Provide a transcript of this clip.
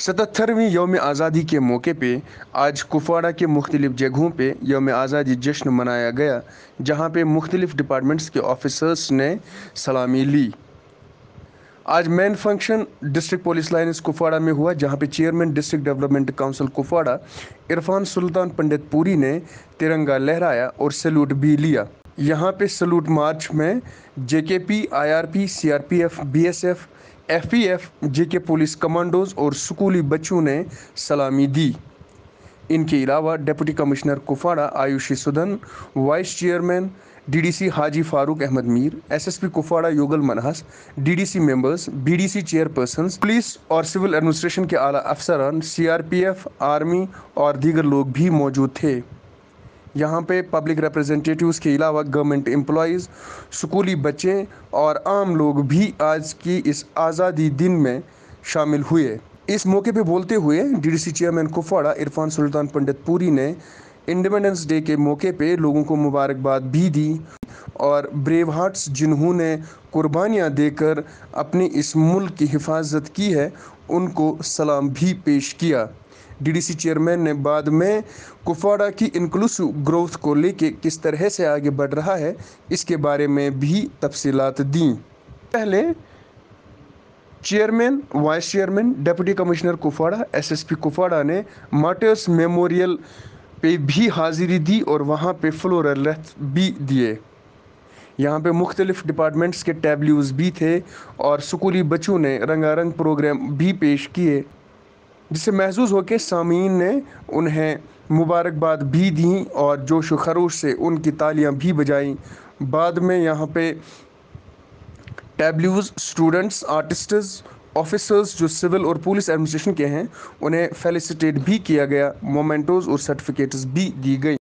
सतहत्तरवीं योम आज़ादी के मौके पे आज कुफवाड़ा के मुख्तलिफ जगहों पे योम आज़ादी जश्न मनाया गया जहाँ पे मुख्तलिफ डिपार्टमेंट्स के ऑफिसर्स ने सलामी ली आज main function district police line Kupwara में हुआ जहां पे chairman district development council Kupwara Irfan Sultan Pandit Puri ने तिरंगा लहराया और सैल्यूट भी लिया यहाँ पे सलूट मार्च में JKP, IRP, CRPF BSF FPF JK police commandos और स्कूली बच्चों ने सलामी दी इनके अलावा deputy commissioner Kupwara Ayushi Sudan vice chairman DDC Haji Farooq Ahmad Mir SSP Kupwara Yogal Manhas DDC members BDC chairperson police और सिविल एडमिनिस्ट्रेशन के आला अफसरान सीआरपीएफ आर्मी और दीगर लोग भी मौजूद थे यहाँ पे पब्लिक रिप्रेजेंटेटिव्स के अलावा गवर्नमेंट एम्प्लॉज स्कूली बच्चे और आम लोग भी आज की इस आज़ादी दिन में शामिल हुए इस मौके पे बोलते हुए डीडीसी चेयरमैन कुफवाड़ा इरफान सुल्तान पंडित पुरी ने इंडिपेंडेंस डे के मौके पे लोगों को मुबारकबाद भी दी और ब्रेव हार्ट्स जिन्होंने कुर्बानियां देकर अपने इस मुल्क की हिफाजत की है उनको सलाम भी पेश किया डीडीसी चेयरमैन ने बाद में कुफवाड़ा की इंक्लूसिव ग्रोथ को लेके किस तरह से आगे बढ़ रहा है इसके बारे में भी तफसीलात दी पहले chairman vice chairman deputy commissioner Kupwara SSP Kupwara ने मार्टर्स मेमोरियल पे भी हाजिरी दी और वहाँ पे फ्लोरल भी दिए यहाँ पे मुख्तलिफ़ डिपार्टमेंट्स के टैबल्यूज़ भी थे और स्कूली बच्चों ने रंगारंग प्रोग्राम भी पेश किए जिससे महजूज होकर सामीन ने उन्हें मुबारकबाद भी दी और जोश खरोश से उनकी तालियां भी बजाई बाद में यहाँ पे टैबल्यूज़ स्टूडेंट्स आर्टिस्ट्स ऑफिसर्स जो सिविल और पुलिस एडमिनिस्ट्रेशन के हैं उन्हें फेलिसिटेट भी किया गया मोमेंटोज और सर्टिफिकेट्स भी दी गई